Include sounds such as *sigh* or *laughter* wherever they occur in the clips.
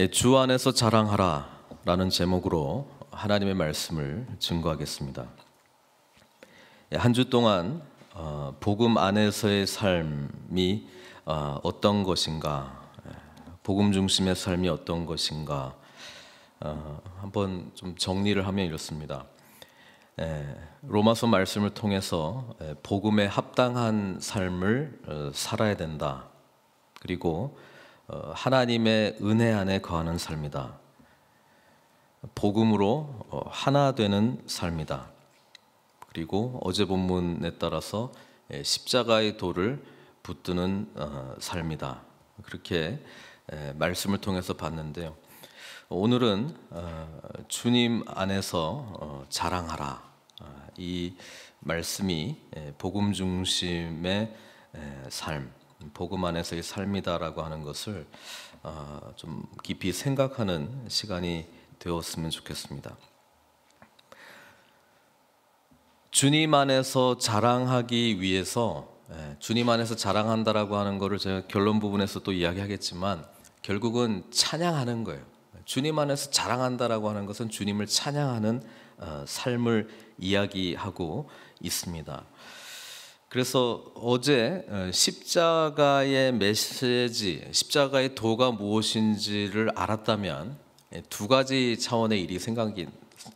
예, 주 안에서 자랑하라 라는 제목으로 하나님의 말씀을 증거하겠습니다. 예, 한주 동안 어, 복음 안에서의 삶이 어, 어떤 것인가, 예, 복음 중심의 삶이 어떤 것인가, 어, 한번 좀 정리를 하면 이렇습니다. 로마서 말씀을 통해서 복음에 합당한 삶을 살아야 된다. 그리고 어, 하나님의 은혜 안에 거하는 삶이다. 복음으로 어, 하나 되는 삶이다. 그리고 어제 본문에 따라서 예, 십자가의 도를 붙드는 어, 삶이다. 그렇게 예, 말씀을 통해서 봤는데요. 오늘은 주님 안에서 자랑하라 아, 이 말씀이 예, 복음 중심의 삶 복음 안에서의 삶이다라고 하는 것을 어, 좀 깊이 생각하는 시간이 되었으면 좋겠습니다. 주님 안에서 자랑하기 위해서 예, 주님 안에서 자랑한다라고 하는 것을 제가 결론 부분에서 또 이야기하겠지만 결국은 찬양하는 거예요. 주님 안에서 자랑한다라고 하는 것은 주님을 찬양하는 어, 삶을 이야기하고 있습니다. 그래서 어제 어, 십자가의 메시지, 십자가의 도가 무엇인지를 알았다면 예, 두 가지 차원의 일이 생각이,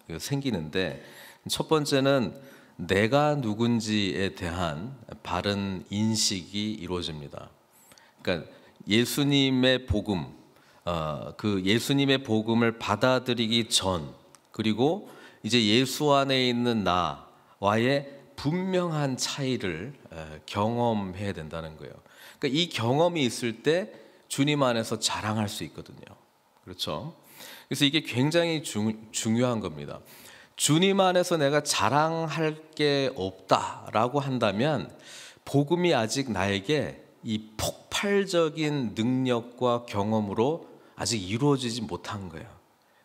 그 생기는데 첫 번째는 내가 누군지에 대한 바른 인식이 이루어집니다. 그러니까 예수님의 복음, 어, 그 예수님의 복음을 받아들이기 전 그리고 이제 예수 안에 있는 나와의 분명한 차이를 경험해야 된다는 거예요. 그러니까 이 경험이 있을 때 주님 안에서 자랑할 수 있거든요. 그렇죠? 그래서 이게 굉장히 주, 중요한 겁니다. 주님 안에서 내가 자랑할 게 없다라고 한다면 복음이 아직 나에게 이 폭발적인 능력과 경험으로 아직 이루어지지 못한 거예요.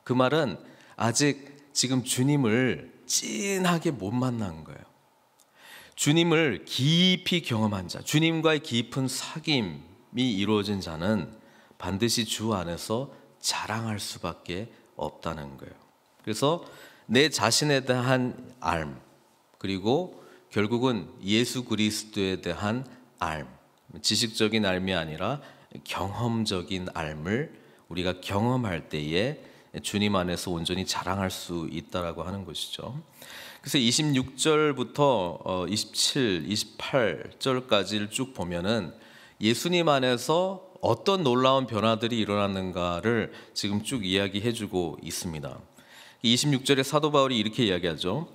그 말은 아직 지금 주님을 찐하게 못 만난 거예요. 주님을 깊이 경험한 자, 주님과의 깊은 사귐이 이루어진 자는 반드시 주 안에서 자랑할 수밖에 없다는 거예요. 그래서 내 자신에 대한 알 그리고 결국은 예수 그리스도에 대한 알 지식적인 알미 아니라 경험적인 알을 우리가 경험할 때에 주님 안에서 온전히 자랑할 수 있다라고 하는 것이죠. 그래서 26절부터 27, 어, 28절까지를 쭉 보면은 예수님 안에서 어떤 놀라운 변화들이 일어났는가를 지금 쭉 이야기해 주고 있습니다. 26절에 사도 바울이 이렇게 이야기하죠.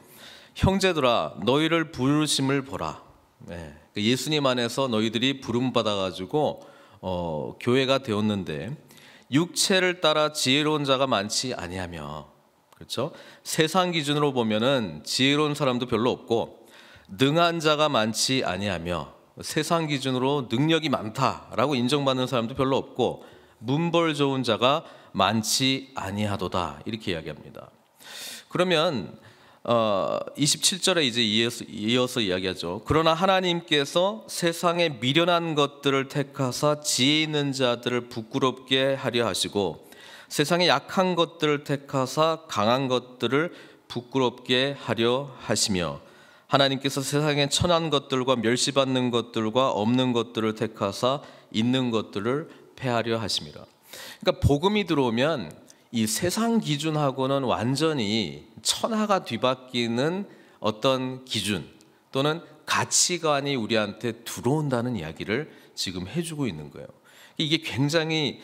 형제들아 너희를 부르심을 보라. 네, 그 예수님 안에서 너희들이 부름 받아 가지고 어, 교회가 되었는데 육체를 따라 지혜로운 자가 많지 아니하며 그렇죠? 세상 기준으로 보면은 지혜로운 사람도 별로 없고 능한 자가 많지 아니하며 세상 기준으로 능력이 많다라고 인정받는 사람도 별로 없고 문벌 좋은 자가 많지 아니하도다 이렇게 이야기합니다. 그러면 어, 27절에 이제 이어서, 이어서 이야기하죠. 그러나 하나님께서 세상의 미련한 것들을 택하사 지혜 있는 자들을 부끄럽게 하려 하시고 세상의 약한 것들을 택하사 강한 것들을 부끄럽게 하려 하시며 하나님께서 세상의 천한 것들과 멸시받는 것들과 없는 것들을 택하사 있는 것들을 패하려 하십이라 그러니까 복음이 들어오면 이 세상 기준하고는 완전히 천하가 뒤바뀌는 어떤 기준 또는 가치관이 우리한테 들어온다는 이야기를 지금 해주고 있는 거예요. 이게 굉장히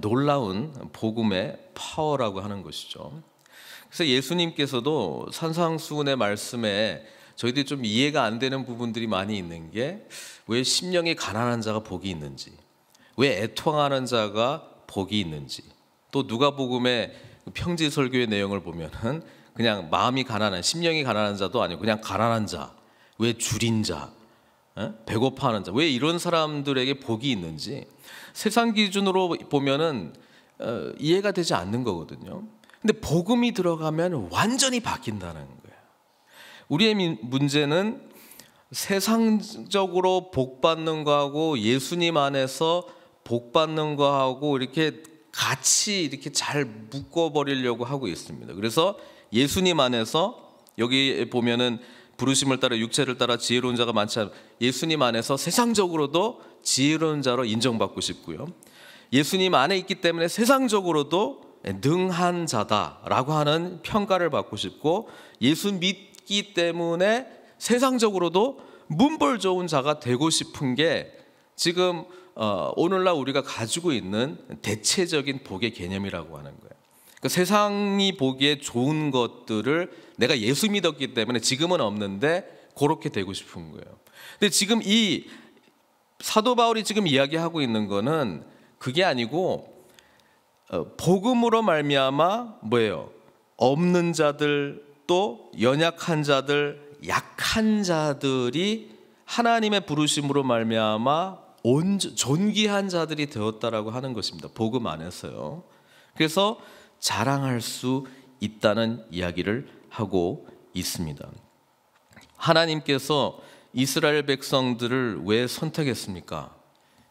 놀라운 복음의 파워라고 하는 것이죠. 그래서 예수님께서도 산상수훈의 말씀에 저희들이 좀 이해가 안 되는 부분들이 많이 있는 게 왜 심령이 가난한 자가 복이 있는지, 왜 애통하는 자가 복이 있는지, 또 누가복음의 평지 설교의 내용을 보면은 그냥 마음이 가난한 심령이 가난한 자도 아니고 그냥 가난한 자, 왜 줄인 자, 배고파하는 자, 왜 이런 사람들에게 복이 있는지 세상 기준으로 보면은 어, 이해가 되지 않는 거거든요. 근데 복음이 들어가면 완전히 바뀐다는 거예요. 우리의 문제는 세상적으로 복 받는 거하고 예수님 안에서 복 받는 거하고 이렇게 같이 이렇게 잘 묶어 버리려고 하고 있습니다. 그래서 예수님 안에서 여기 보면은 부르심을 따라 육체를 따라 지혜로운 자가 많지 않아 예수님 안에서 세상적으로도 지혜로운 자로 인정받고 싶고요. 예수님 안에 있기 때문에 세상적으로도 능한 자다라고 하는 평가를 받고 싶고 예수 믿기 때문에 세상적으로도 문벌 좋은 자가 되고 싶은 게 지금 어, 오늘날 우리가 가지고 있는 대체적인 복의 개념이라고 하는 거예요. 그 세상이 보기에 좋은 것들을 내가 예수 믿었기 때문에 지금은 없는데 그렇게 되고 싶은 거예요. 근데 지금 이 사도 바울이 지금 이야기하고 있는 거는 그게 아니고 어, 복음으로 말미암아 뭐예요? 없는 자들 또 연약한 자들 약한 자들이 하나님의 부르심으로 말미암아 온 존귀한 자들이 되었다라고 하는 것입니다. 복음 안에서요. 그래서 자랑할 수 있다는 이야기를 하고 있습니다. 하나님께서 이스라엘 백성들을 왜 선택했습니까?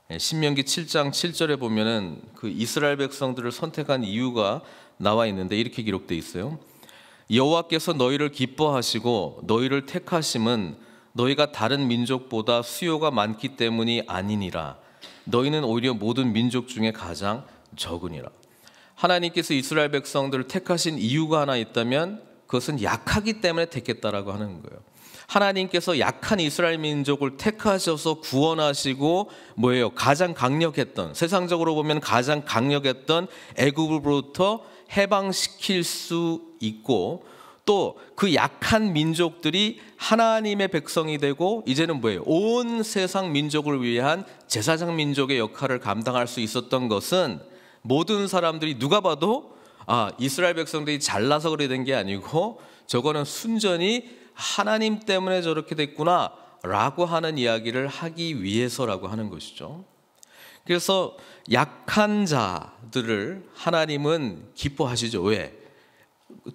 예, 신명기 7장 7절에 보면은 그 이스라엘 백성들을 선택한 이유가 나와 있는데 이렇게 기록돼 있어요. 여호와께서 너희를 기뻐하시고 너희를 택하심은 너희가 다른 민족보다 수요가 많기 때문이 아니니라. 너희는 오히려 모든 민족 중에 가장 적으니라. 하나님께서 이스라엘 백성들을 택하신 이유가 하나 있다면 그것은 약하기 때문에 택했다라고 하는 거예요. 하나님께서 약한 이스라엘 민족을 택하셔서 구원하시고 뭐예요? 가장 강력했던 세상적으로 보면 가장 강력했던 애굽으로부터 해방시킬 수 있고 또 그 약한 민족들이 하나님의 백성이 되고 이제는 뭐예요? 온 세상 민족을 위한 제사장 민족의 역할을 감당할 수 있었던 것은 모든 사람들이 누가 봐도 아, 이스라엘 백성들이 잘나서 그래 된 게 아니고 저거는 순전히 하나님 때문에 저렇게 됐구나 라고 하는 이야기를 하기 위해서라고 하는 것이죠. 그래서 약한 자들을 하나님은 기뻐하시죠. 왜?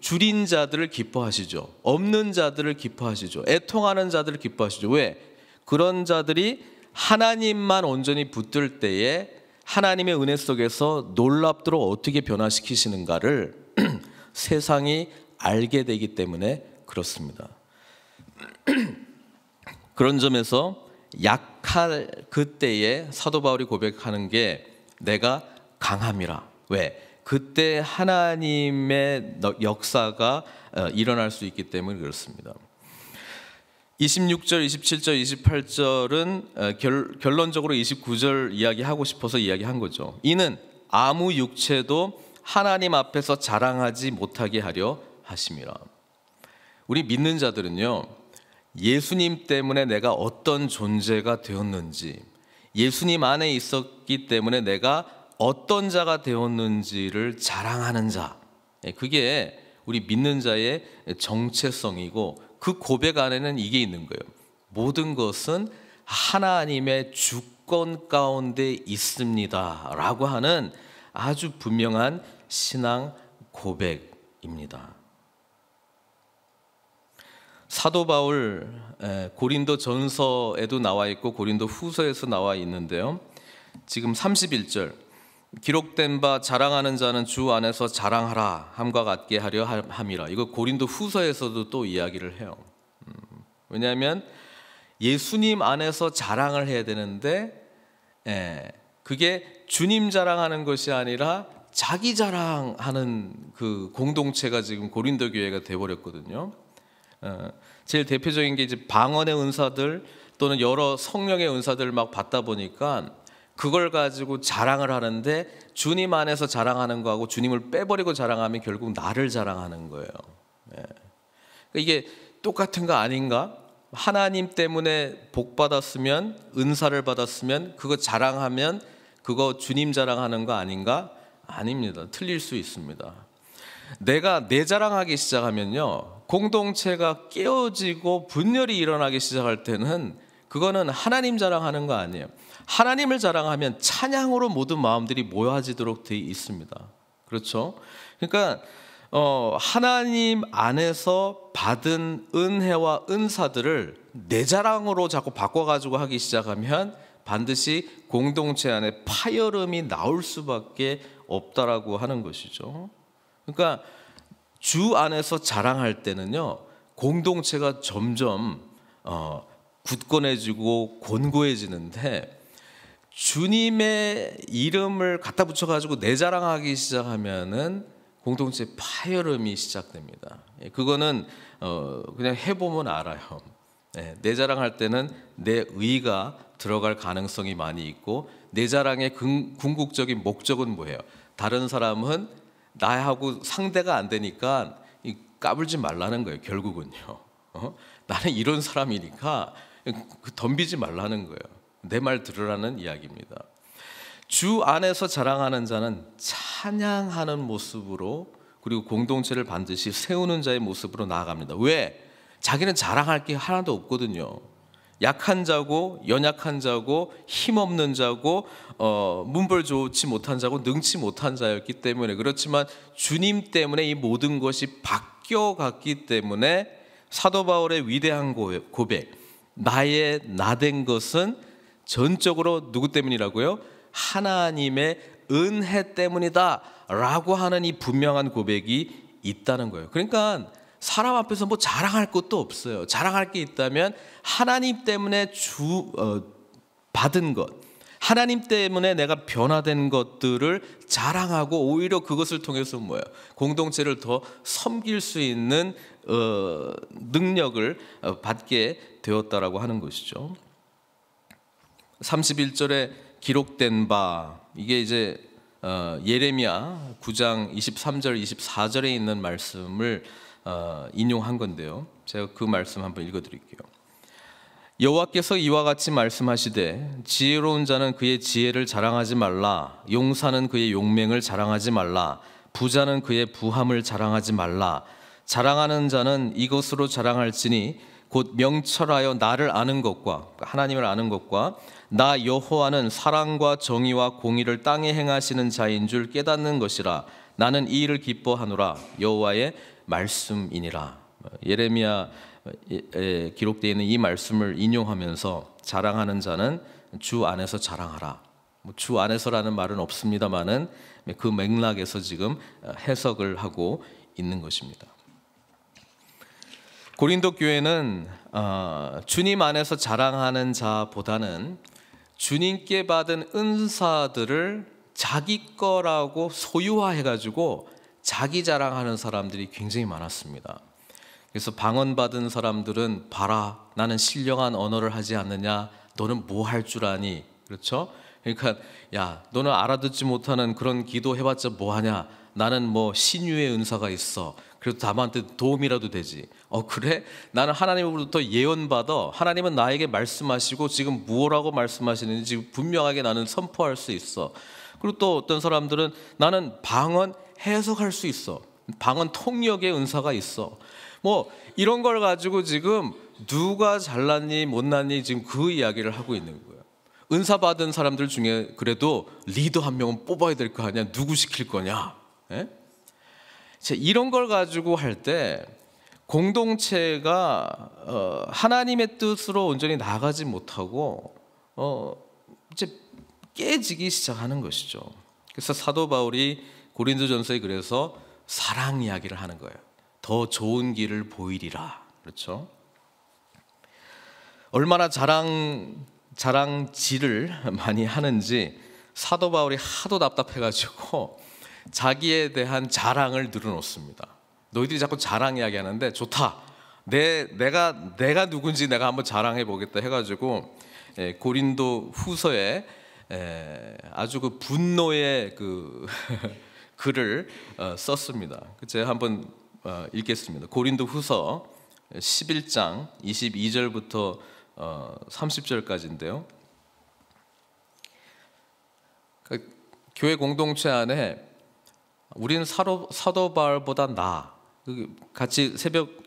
줄인 자들을 기뻐하시죠. 없는 자들을 기뻐하시죠. 애통하는 자들을 기뻐하시죠. 왜? 그런 자들이 하나님만 온전히 붙들 때에 하나님의 은혜 속에서 놀랍도록 어떻게 변화시키시는가를 *clears throat* 세상이 알게 되기 때문에 그렇습니다. *clears throat* 그런 점에서 약할 그때에 사도 바울이 고백하는 게 내가 강함이라. 왜? 그때 하나님의 역사가 어, 일어날 수 있기 때문에 그렇습니다. 26절, 27절, 28절은 결, 결론적으로 29절 이야기하고 싶어서 이야기한 거죠. 이는 아무 육체도 하나님 앞에서 자랑하지 못하게 하려 하심이라. 우리 믿는 자들은요, 예수님 때문에 내가 어떤 존재가 되었는지, 예수님 안에 있었기 때문에 내가 어떤 자가 되었는지를 자랑하는 자. 예, 그게 우리 믿는 자의 정체성이고 그 고백 안에는 이게 있는 거예요. 모든 것은 하나님의 주권 가운데 있습니다. 라고 하는 아주 분명한 신앙 고백입니다. 사도 바울 고린도 전서에도 나와 있고 고린도 후서에서 나와 있는데요. 지금 31절 기록된 바 자랑하는 자는 주 안에서 자랑하라 함과 같게 하려 함이라. 이거 고린도 후서에서도 또 이야기를 해요. 음, 왜냐하면 예수님 안에서 자랑을 해야 되는데 예, 그게 주님 자랑하는 것이 아니라 자기 자랑하는 그 공동체가 지금 고린도 교회가 돼버렸거든요. 어, 제일 대표적인 게 이제 방언의 은사들 또는 여러 성령의 은사들을 막 받다 보니까 그걸 가지고 자랑을 하는데 주님 안에서 자랑하는 거하고 주님을 빼버리고 자랑하면 결국 나를 자랑하는 거예요. 예. 그러니까 이게 똑같은 거 아닌가? 하나님 때문에 복 받았으면 은사를 받았으면 그거 자랑하면 그거 주님 자랑하는 거 아닌가? 아닙니다. 틀릴 수 있습니다. 내가 내 자랑하기 시작하면요. 공동체가 깨어지고 분열이 일어나기 시작할 때는 그거는 하나님 자랑하는 거 아니에요. 하나님을 자랑하면 찬양으로 모든 마음들이 모여지도록 되어 있습니다. 그렇죠? 그러니까 어, 하나님 안에서 받은 은혜와 은사들을 내 자랑으로 자꾸 바꿔가지고 하기 시작하면 반드시 공동체 안에 파열음이 나올 수밖에 없다라고 하는 것이죠. 그러니까 주 안에서 자랑할 때는요, 공동체가 점점 어, 굳건해지고 곤고해지는데 주님의 이름을 갖다 붙여가지고 내 자랑하기 시작하면은 공동체 파열음이 시작됩니다. 예, 그거는 어, 그냥 해보면 알아요. 예, 내 자랑할 때는 내 의가 들어갈 가능성이 많이 있고 내 자랑의 궁극적인 목적은 뭐예요? 다른 사람은 나하고 상대가 안 되니까 까불지 말라는 거예요. 결국은요. 어? 나는 이런 사람이니까 그 덤비지 말라는 거예요. 내말 들으라는 이야기입니다. 주 안에서 자랑하는 자는 찬양하는 모습으로 그리고 공동체를 반드시 세우는 자의 모습으로 나아갑니다. 왜? 자기는 자랑할 게 하나도 없거든요. 약한 자고 연약한 자고 힘없는 자고 어, 문벌 좋지 못한 자고 능치 못한 자였기 때문에 그렇지만 주님 때문에 이 모든 것이 바뀌어갔기 때문에 사도 바울의 위대한 고백 나의 나 된 것은 전적으로 누구 때문이라고요? 하나님의 은혜 때문이다라고 하는 이 분명한 고백이 있다는 거예요. 그러니까 사람 앞에서 뭐 자랑할 것도 없어요. 자랑할 게 있다면 하나님 때문에 주 어, 받은 것, 하나님 때문에 내가 변화된 것들을 자랑하고 오히려 그것을 통해서 뭐예요? 공동체를 더 섬길 수 있는 어, 능력을 어, 받게 되었다라고 하는 것이죠. 31절에 기록된 바 이게 이제 어, 예레미야 9장 23절 24절에 있는 말씀을 어, 인용한 건데요. 제가 그 말씀 한번 읽어드릴게요. 여호와께서 이와 같이 말씀하시되 지혜로운 자는 그의 지혜를 자랑하지 말라 용사는 그의 용맹을 자랑하지 말라 부자는 그의 부함을 자랑하지 말라 자랑하는 자는 이것으로 자랑할지니 곧 명철하여 나를 아는 것과 하나님을 아는 것과 나 여호와는 사랑과 정의와 공의를 땅에 행하시는 자인 줄 깨닫는 것이라 나는 이 일을 기뻐하노라 여호와의 말씀이니라 예레미야 에 기록되어 있는 이 말씀을 인용하면서 자랑하는 자는 주 안에서 자랑하라 뭐 주 안에서라는 말은 없습니다만은 그 맥락에서 지금 해석을 하고 있는 것입니다. 고린도 교회는 어, 주님 안에서 자랑하는 자보다는 주님께 받은 은사들을 자기 거라고 소유화해가지고 자기 자랑하는 사람들이 굉장히 많았습니다. 그래서 방언받은 사람들은 봐라, 나는 신령한 언어를 하지 않느냐, 너는 뭐 할 줄 아니, 그렇죠? 그러니까 야, 너는 알아듣지 못하는 그런 기도 해봤자 뭐하냐, 나는 뭐 신유의 은사가 있어, 그래도 다만한테 도움이라도 되지. 어 그래? 나는 하나님으로부터 예언받아. 하나님은 나에게 말씀하시고 지금 무엇라고 말씀하시는지 분명하게 나는 선포할 수 있어. 그리고 또 어떤 사람들은 나는 방언 해석할 수 있어. 방언 통역의 은사가 있어. 뭐 이런 걸 가지고 지금 누가 잘났니 못났니 지금 그 이야기를 하고 있는 거예요. 은사 받은 사람들 중에 그래도 리더 한 명은 뽑아야 될 거 아니야? 누구 시킬 거냐? 에? 예? 이런 걸 가지고 할 때 공동체가 어, 하나님의 뜻으로 온전히 나가지 못하고 어, 이제 깨지기 시작하는 것이죠. 그래서 사도 바울이 고린도전서에 그래서 사랑 이야기를 하는 거예요. 더 좋은 길을 보이리라. 그렇죠? 얼마나 자랑 자랑질을 *laughs* 많이 하는지 사도 바울이 하도 답답해가지고 자기에 대한 자랑을 늘어놓습니다. 너희들이 자꾸 자랑 이야기하는데 좋다. 내 내가 내가 누군지 내가 한번 자랑해 보겠다 해가지고 예, 고린도 후서에 예, 아주 그 분노의 그 *laughs* 글을 어, 썼습니다. 그 제가 한번 어, 읽겠습니다. 고린도 후서 11장 예, 22절부터 어, 30절까지인데요. 그 교회 공동체 안에 우리는 사로, 사도바울보다 나. 그 같이 새벽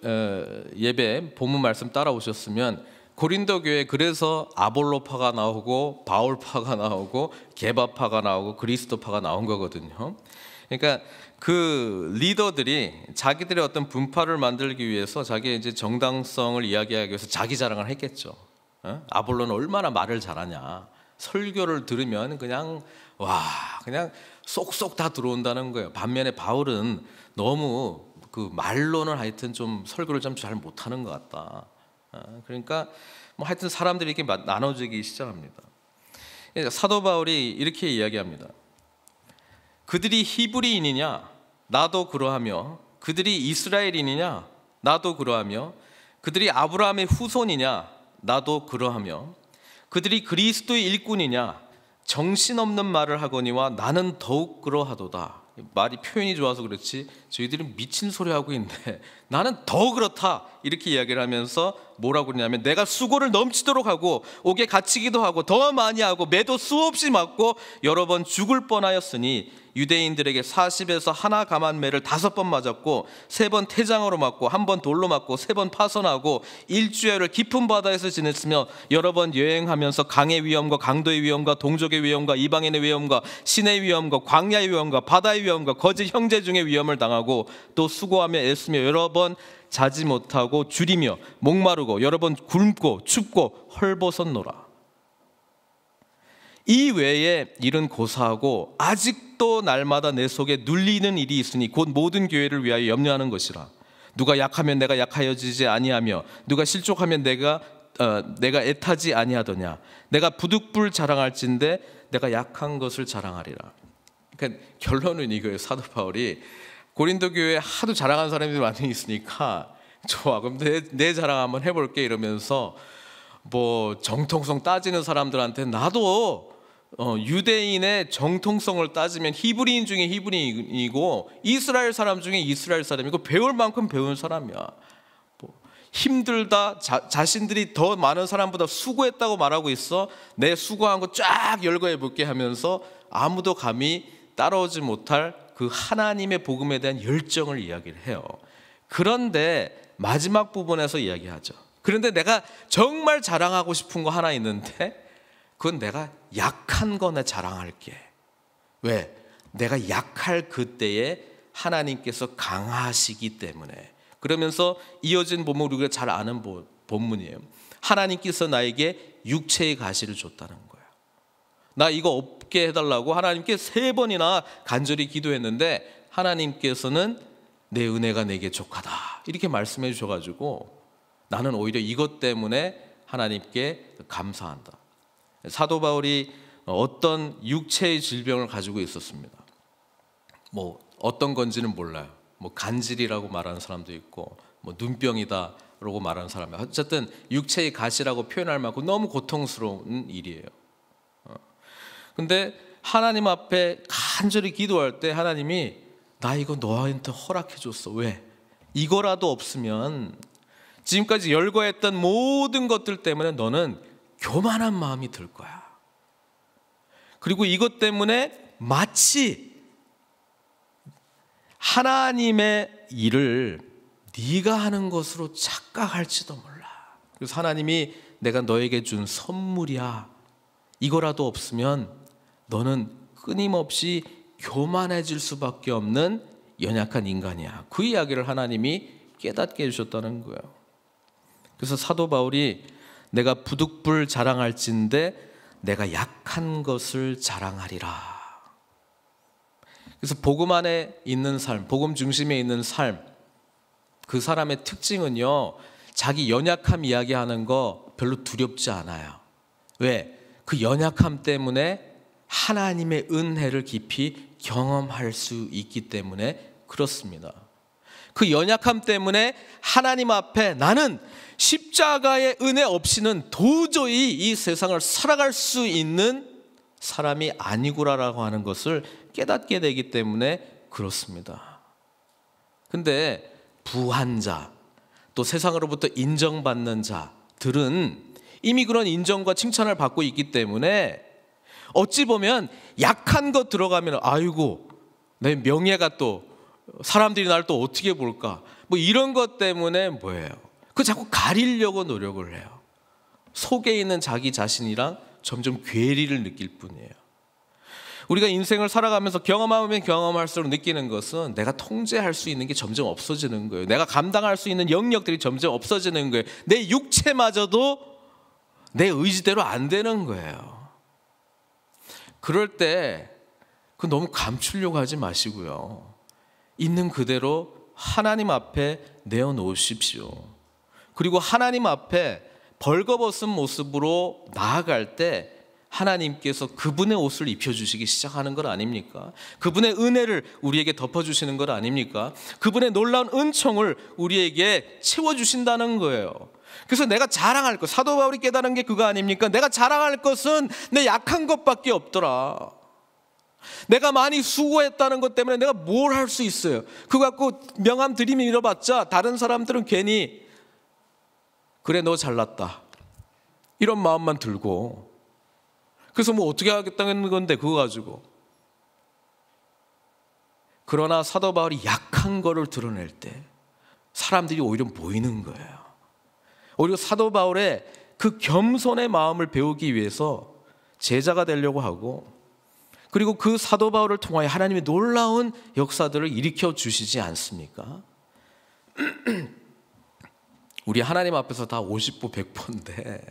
예배 본문 말씀 따라오셨으면 고린도 교회 그래서 아볼로파가 나오고 바울파가 나오고 개바파가 나오고 그리스도파가 나온 거거든요. 그러니까 그 리더들이 자기들의 어떤 분파를 만들기 위해서 자기의 이제 정당성을 이야기하기 위해서 자기 자랑을 했겠죠. 어? 아볼로는 얼마나 말을 잘하냐. 설교를 들으면 그냥 와 그냥 쏙쏙 다 들어온다는 거예요. 반면에 바울은 너무 그 말로는 하여튼 좀 설교를 좀잘 못하는 것 같다. 아, 그러니까 뭐 하여튼 사람들이 이렇게 나눠지기 시작합니다. 예, 사도 바울이 이렇게 이야기합니다. 그들이 히브리인이냐 나도 그러하며 그들이 이스라엘인이냐 나도 그러하며 그들이 아브라함의 후손이냐 나도 그러하며 그들이 그리스도의 일꾼이냐 정신없는 말을 하거니와 나는 더욱 그러하도다. 말이 표현이 좋아서 그렇지 저희들은 미친 소리 하고 있는데 *laughs* 나는 더 그렇다 이렇게 이야기를 하면서 뭐라고 그러냐면 내가 수고를 넘치도록 하고 옥에 갇히기도 하고 더 많이 하고 매도 수없이 맞고 여러 번 죽을 뻔하였으니 유대인들에게 40에서 하나 감한 매를 다섯 번 맞았고 세 번 태장으로 맞고 한 번 돌로 맞고 세 번파손하고 일주일을 깊은 바다에서 지냈으며 여러 번 여행하면서 강의 위험과 강도의 위험과 동족의 위험과 이방인의 위험과 신의 위험과 광야의 위험과 바다의 위험과 거짓 형제 중의 위험을 당하고 또 수고하며 애쓰며 여러 번 자지 못하고 줄이며 목마르고 여러 번 굶고 춥고 헐벗었노라 이 외에 일은 고사하고 아직도 날마다 내 속에 눌리는 일이 있으니 곧 모든 교회를 위하여 염려하는 것이라. 누가 약하면 내가 약하여지지 아니하며 누가 실족하면 내가 어, 내가 애타지 아니하더냐. 내가 부득불 자랑할진데 내가 약한 것을 자랑하리라. 그러니까 결론은 이거예요. 사도 바울이 고린도 교회 에 하도 자랑한 사람들이 많이 있으니까 좋아. 그럼 내, 내 자랑 한번 해볼게 이러면서 뭐 정통성 따지는 사람들한테 나도 어, 유대인의 정통성을 따지면 히브리인 중에 히브리인이고 이스라엘 사람 중에 이스라엘 사람이고 배울 만큼 배운 사람이야. 뭐, 힘들다 자, 신들이더 많은 사람보다 수고했다고 말하고 있어. 내 수고한 거 쫙 열거해 볼게 하면서 아무도 감히 따라오지 못할 그 하나님의 복음에 대한 열정을 이야기를 해요. 그런데 마지막 부분에서 이야기하죠. 그런데 내가 정말 자랑하고 싶은 거 하나 있는데 그건 내가 약한 거나 자랑할게. 왜? 내가 약할 그때에 하나님께서 강하시기 때문에. 그러면서 이어진 본문 우리가 잘 아는 본문이에요. 하나님께서 나에게 육체의 가시를 줬다는 거야. 나 이거 없게 해달라고 하나님께 세 번이나 간절히 기도했는데 하나님께서는 내 은혜가 내게 족하다 이렇게 말씀해 주셔가지고 나는 오히려 이것 때문에 하나님께 감사한다. 사도 바울이 어떤 육체의 질병을 가지고 있었습니다. 뭐 어떤 건지는 몰라요. 뭐 간질이라고 말하는 사람도 있고 뭐 눈병이다 라고 말하는 사람이 어쨌든 육체의 가시라고 표현할 만큼 너무 고통스러운 일이에요. 어. 근데 하나님 앞에 간절히 기도할 때 하나님이 나 이거 너한테 허락해 줬어. 왜? 이거라도 없으면 지금까지 열거했던 모든 것들 때문에 너는 교만한 마음이 들 거야. 그리고 이것 때문에 마치 하나님의 일을 네가 하는 것으로 착각할지도 몰라. 그래서 하나님이 내가 너에게 준 선물이야. 이거라도 없으면 너는 끊임없이 교만해질 수밖에 없는 연약한 인간이야. 그 이야기를 하나님이 깨닫게 해주셨다는 거예요. 그래서 사도 바울이 내가 부득불 자랑할진데 내가 약한 것을 자랑하리라. 그래서 복음 안에 있는 삶, 복음 중심에 있는 삶, 그 사람의 특징은요, 자기 연약함 이야기하는 거 별로 두렵지 않아요. 왜? 그 연약함 때문에 하나님의 은혜를 깊이 경험할 수 있기 때문에 그렇습니다. 그 연약함 때문에 하나님 앞에 나는 십자가의 은혜 없이는 도저히 이 세상을 살아갈 수 있는 사람이 아니구나라고 하는 것을 깨닫게 되기 때문에 그렇습니다. 근데 부한 자, 또 세상으로부터 인정받는 자들은 이미 그런 인정과 칭찬을 받고 있기 때문에 어찌 보면 약한 것 들어가면 아이고 내 명예가 또 사람들이 날 또 어떻게 볼까 뭐 이런 것 때문에 뭐예요 그 자꾸 가리려고 노력을 해요. 속에 있는 자기 자신이랑 점점 괴리를 느낄 뿐이에요. 우리가 인생을 살아가면서 경험하면 경험할수록 느끼는 것은 내가 통제할 수 있는 게 점점 없어지는 거예요. 내가 감당할 수 있는 영역들이 점점 없어지는 거예요. 내 육체마저도 내 의지대로 안 되는 거예요. 그럴 때 그 너무 감추려고 하지 마시고요. 있는 그대로 하나님 앞에 내어놓으십시오. 그리고 하나님 앞에 벌거벗은 모습으로 나아갈 때 하나님께서 그분의 옷을 입혀주시기 시작하는 것 아닙니까? 그분의 은혜를 우리에게 덮어주시는 것 아닙니까? 그분의 놀라운 은총을 우리에게 채워주신다는 거예요. 그래서 내가 자랑할 것, 사도 바울이 깨달은 게 그거 아닙니까? 내가 자랑할 것은 내 약한 것밖에 없더라. 내가 많이 수고했다는 것 때문에 내가 뭘 할 수 있어요. 그거 갖고 명함 드림 이 잃어봤자 다른 사람들은 괜히 그래 너 잘났다 이런 마음만 들고 그래서 뭐 어떻게 하겠다는 건데 그거 가지고 그러나 사도 바울이 약한 거를 드러낼 때 사람들이 오히려 보이는 거예요. 오히려 사도 바울의 그 겸손의 마음을 배우기 위해서 제자가 되려고 하고 그리고 그 사도 바울을 통하여 하나님의 놀라운 역사들을 일으켜 주시지 않습니까? *clears throat* 우리 하나님 앞에서 다 50보 100보인데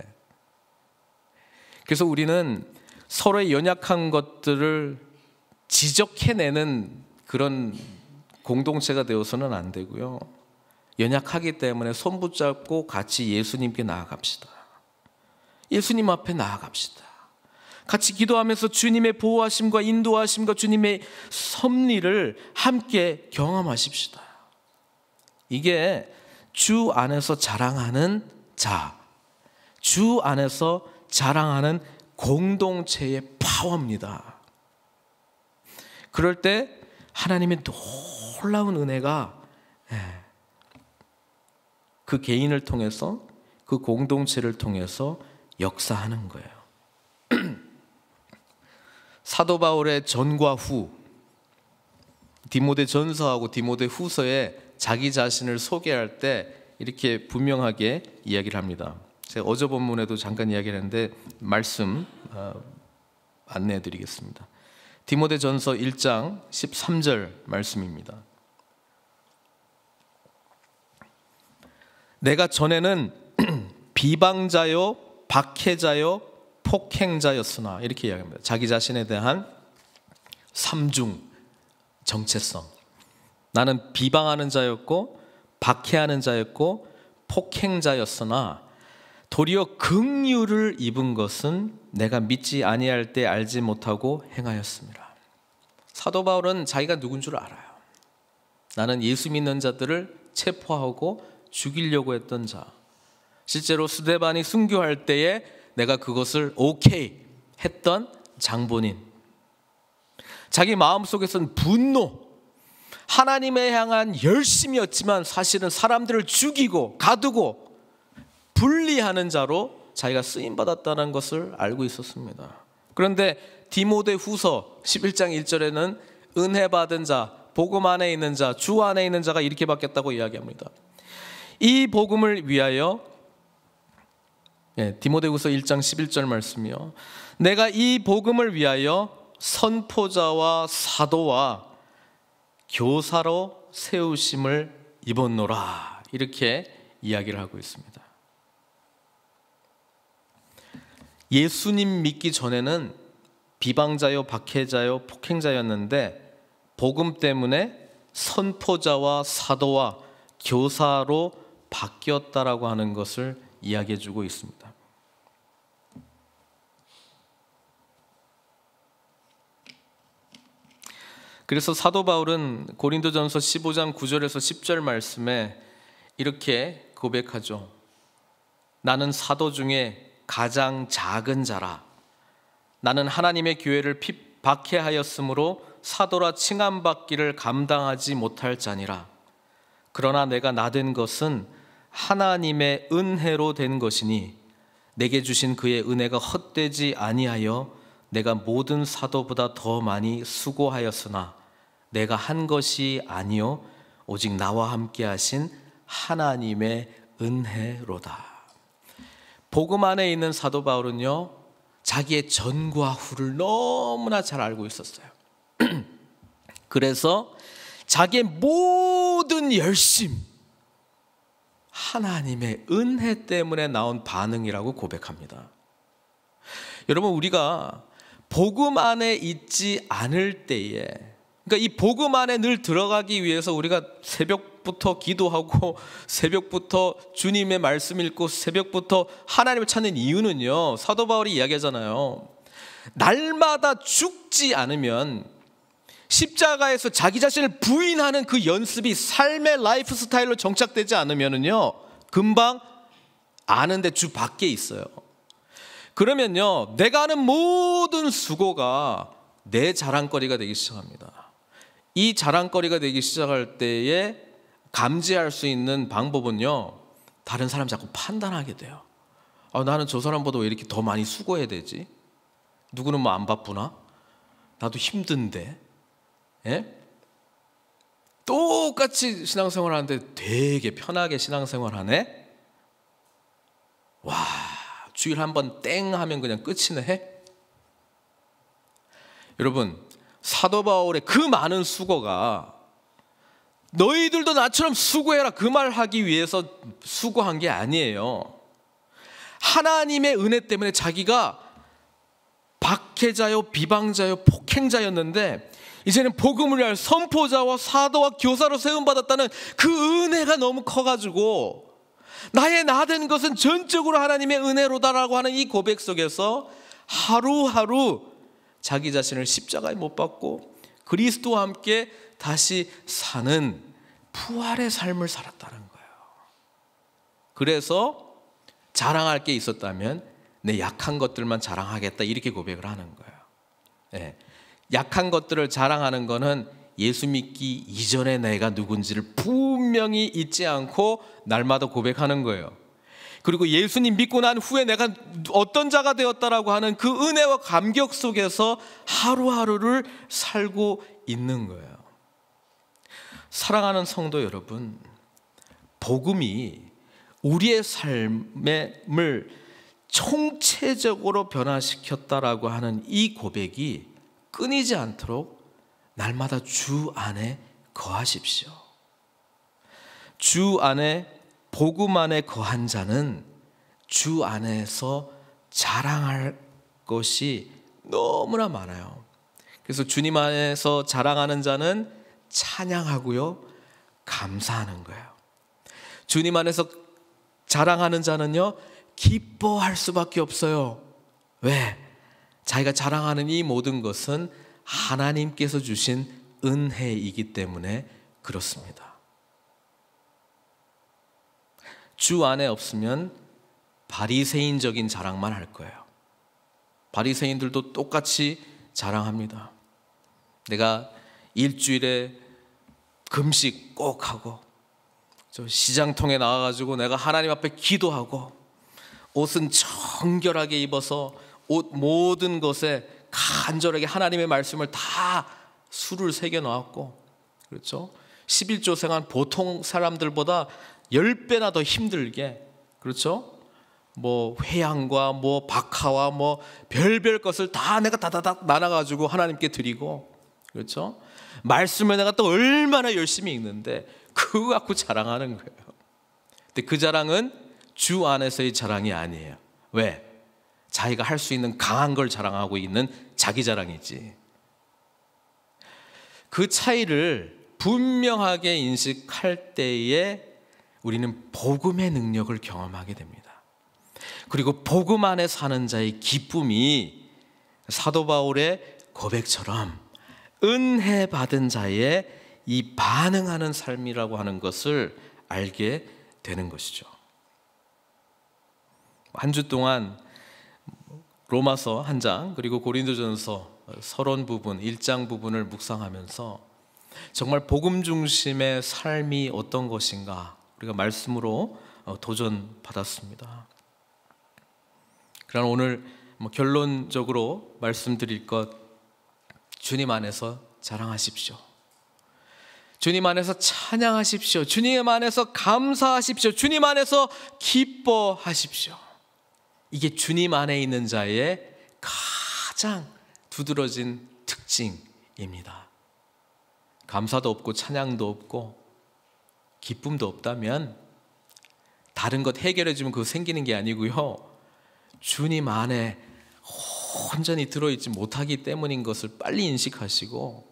그래서 우리는 서로의 연약한 것들을 지적해내는 그런 공동체가 되어서는 안 되고요. 연약하기 때문에 손 붙잡고 같이 예수님께 나아갑시다. 예수님 앞에 나아갑시다. 같이 기도하면서 주님의 보호하심과 인도하심과 주님의 섭리를 함께 경험하십시다. 이게 주 안에서 자랑하는 자, 주 안에서 자랑하는 공동체의 파워입니다. 그럴 때 하나님의 놀라운 은혜가 예, 그 개인을 통해서 그 공동체를 통해서 역사하는 거예요. *clears throat* 사도 바울의 전과 후 디모데 전서하고 디모데 후서에 자기 자신을 소개할 때 이렇게 분명하게 이야기를 합니다. 제가 어제 본문에도 잠깐 이야기를 했는데 말씀 어, 안내해 드리겠습니다. 디모데전서 1장 13절 말씀입니다. 내가 전에는 *clears throat* 비방자요 박해자요 폭행자였으나 이렇게 이야기합니다. 자기 자신에 대한 삼중 정체성 나는 비방하는 자였고 박해하는 자였고 폭행자였으나 도리어 긍휼을 입은 것은 내가 믿지 아니할 때 알지 못하고 행하였습니다. 사도 바울은 자기가 누군 줄 알아요. 나는 예수 믿는 자들을 체포하고 죽이려고 했던 자. 실제로 스데반이 순교할 때에 내가 그것을 오케이 했던 장본인. 자기 마음속에선 분노, 하나님에 향한 열심이었지만 사실은 사람들을 죽이고 가두고 분리하는 자로 자기가 쓰임 받았다는 것을 알고 있었습니다. 그런데 디모데 후서 11장 1절에는 은혜 받은 자, 복음 안에 있는 자, 주 안에 있는 자가 이렇게 바뀌었다고 이야기합니다. 이 복음을 위하여 예, 디모데후서 1장 11절 말씀이요. 내가 이 복음을 위하여 선포자와 사도와 교사로 세우심을 입었노라. 이렇게 이야기를 하고 있습니다. 예수님 믿기 전에는 비방자요, 박해자요, 폭행자였는데 복음 때문에 선포자와 사도와 교사로 바뀌었다라고 하는 것을 이야기해 주고 있습니다. 그래서 사도 바울은 고린도전서 15장 9절에서 10절 말씀에 이렇게 고백하죠. 나는 사도 중에 가장 작은 자라. 나는 하나님의 교회를 핍 박해하였으므로 사도라 칭함받기를 감당하지 못할 자니라. 그러나 내가 나된 것은 하나님의 은혜로 된 것이니 내게 주신 그의 은혜가 헛되지 아니하여 내가 모든 사도보다 더 많이 수고하였으나 내가 한 것이 아니요 오직 나와 함께 하신 하나님의 은혜로다. 복음 안에 있는 사도 바울은요. 자기의 전과 후를 너무나 잘 알고 있었어요. *clears throat* 그래서 자기의 모든 열심 하나님의 은혜 때문에 나온 반응이라고 고백합니다. 여러분 우리가 복음 안에 있지 않을 때에 그러니까 이 복음 안에 늘 들어가기 위해서 우리가 새벽부터 기도하고 *laughs* 새벽부터 주님의 말씀 읽고 새벽부터 하나님을 찾는 이유는요. 사도 바울이 이야기하잖아요. 날마다 죽지 않으면 십자가에서 자기 자신을 부인하는 그 연습이 삶의 라이프 스타일로 정착되지 않으면은요, 금방 아는데 주 밖에 있어요. 그러면요, 내가 하는 모든 수고가 내 자랑거리가 되기 시작합니다. 이 자랑거리가 되기 시작할 때에 감지할 수 있는 방법은요. 다른 사람 자꾸 판단하게 돼요. 아, 나는 저 사람보다 왜 이렇게 더 많이 수고해야 되지? 누구는 뭐 안 바쁘나? 나도 힘든데. 예? 똑같이 신앙생활 하는데 되게 편하게 신앙생활 하네? 와, 주일 한번땡 하면 그냥 끝이네? 여러분, 사도 바울의 그 많은 수고가 너희들도 나처럼 수고해라 그 말 하기 위해서 수고한 게 아니에요. 하나님의 은혜 때문에 자기가 박해자요 비방자요 폭행자였는데 이제는 복음을 위할 선포자와 사도와 교사로 세움받았다는 그 은혜가 너무 커가지고 나의 나된 것은 전적으로 하나님의 은혜로다라고 하는 이 고백 속에서 하루하루 자기 자신을 십자가에 못 박고 그리스도와 함께 다시 사는 부활의 삶을 살았다는 거예요. 그래서 자랑할 게 있었다면 내 약한 것들만 자랑하겠다 이렇게 고백을 하는 거예요. 네. 약한 것들을 자랑하는 거는 예수 믿기 이전에 내가 누군지를 분명히 잊지 않고 날마다 고백하는 거예요. 그리고 예수님 믿고 난 후에 내가 어떤 자가 되었다라고 하는 그 은혜와 감격 속에서 하루하루를 살고 있는 거예요. 사랑하는 성도 여러분, 복음이 우리의 삶을 총체적으로 변화시켰다라고 하는 이 고백이 끊이지 않도록 날마다 주 안에 거하십시오. 주 안에 복음 안에 거한 자는 주 안에서 자랑할 것이 너무나 많아요. 그래서 주님 안에서 자랑하는 자는 찬양하고요, 감사하는 거예요. 주님 안에서 자랑하는 자는요, 기뻐할 수밖에 없어요. 왜? 자기가 자랑하는 이 모든 것은 하나님께서 주신 은혜이기 때문에 그렇습니다. 주 안에 없으면 바리새인적인 자랑만 할 거예요. 바리새인들도 똑같이 자랑합니다. 내가 일주일에 금식 꼭 하고 저 시장통에 나와 가지고 내가 하나님 앞에 기도하고 옷은 정결하게 입어서 옷 모든 것에 간절하게 하나님의 말씀을 다 수를 새겨 넣었고 그렇죠? 11조 생한 보통 사람들보다 열배나더 힘들게 그렇죠? 뭐 회양과 뭐 박하와 뭐 별별 것을 다 내가 다다닥 나눠 가지고 하나님께 드리고 그렇죠? 말씀을 내가 또 얼마나 열심히 읽는데 그거 갖고 자랑하는 거예요. 근데 그 자랑은 주 안에서의 자랑이 아니에요. 왜? 자기가 할 수 있는 강한 걸 자랑하고 있는 자기 자랑이지. 그 차이를 분명하게 인식할 때에 우리는 복음의 능력을 경험하게 됩니다. 그리고 복음 안에 사는 자의 기쁨이 사도 바울의 고백처럼 은혜 받은 자의 이 반응하는 삶이라고 하는 것을 알게 되는 것이죠. 한 주 동안 로마서 한 장, 그리고 고린도전서 서론 부분, 일장 부분을 묵상하면서 정말 복음 중심의 삶이 어떤 것인가 우리가 말씀으로 어, 도전받았습니다. 그러나 오늘 뭐 결론적으로 말씀드릴 것 주님 안에서 자랑하십시오. 주님 안에서 찬양하십시오. 주님 안에서 감사하십시오. 주님 안에서 기뻐하십시오. 이게 주님 안에 있는 자의 가장 두드러진 특징입니다. 감사도 없고 찬양도 없고 기쁨도 없다면 다른 것 해결해 주면 그거 생기는 게 아니고요. 주님 안에 온전히 들어있지 못하기 때문인 것을 빨리 인식하시고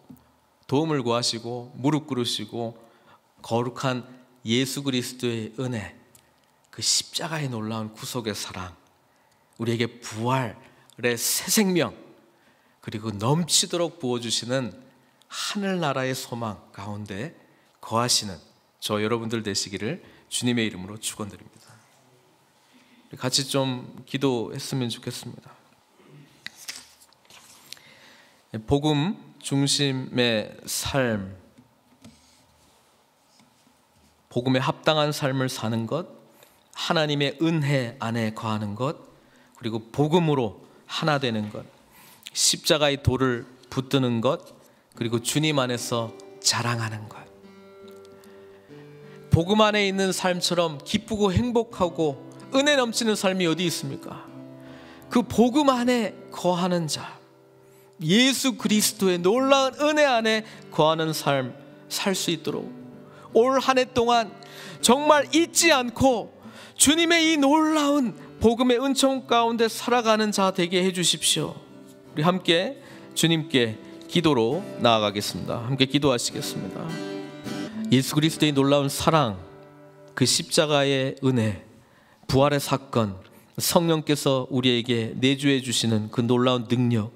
도움을 구하시고 무릎 꿇으시고 거룩한 예수 그리스도의 은혜 그 십자가의 놀라운 구속의 사랑 우리에게 부활의 새 생명 그리고 넘치도록 부어주시는 하늘나라의 소망 가운데 거하시는 저 여러분들 되시기를 주님의 이름으로 축원드립니다. 같이 좀 기도했으면 좋겠습니다. 복음 중심의 삶, 복음에 합당한 삶을 사는 것, 하나님의 은혜 안에 거하는 것, 그리고 복음으로 하나 되는 것, 십자가의 돌을 붙드는 것, 그리고 주님 안에서 자랑하는 것. 복음 안에 있는 삶처럼 기쁘고 행복하고 은혜 넘치는 삶이 어디 있습니까? 그 복음 안에 거하는 자, 예수 그리스도의 놀라운 은혜 안에 거하는 삶 살 수 있도록 올 한 해 동안 정말 잊지 않고 주님의 이 놀라운 복음의 은총 가운데 살아가는 자 되게 해주십시오. 우리 함께 주님께 기도로 나아가겠습니다. 함께 기도하시겠습니다. 예수 그리스도의 놀라운 사랑, 그 십자가의 은혜, 부활의 사건, 성령께서 우리에게 내주해 주시는 그 놀라운 능력.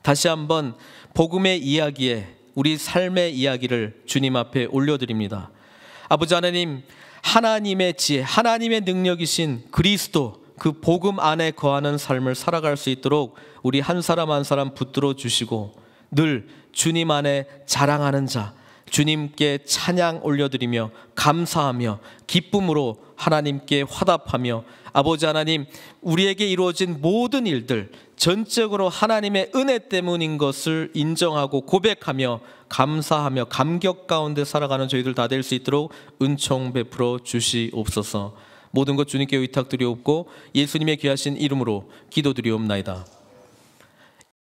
다시 한번 복음의 이야기에 우리 삶의 이야기를 주님 앞에 올려드립니다. 아버지 하나님, 하나님의 지혜, 하나님의 능력이신 그리스도, 그 복음 안에 거하는 삶을 살아갈 수 있도록 우리 한 사람 한 사람 붙들어 주시고 늘 주님 안에 자랑하는 자, 주님께 찬양 올려드리며 감사하며 기쁨으로 하나님께 화답하며 아버지 하나님 우리에게 이루어진 모든 일들 전적으로 하나님의 은혜 때문인 것을 인정하고 고백하며 감사하며 감격 가운데 살아가는 저희들 다 될 수 있도록 은총 베풀어 주시옵소서 모든 것 주님께 의탁드리옵고 예수님의 귀하신 이름으로 기도드리옵나이다.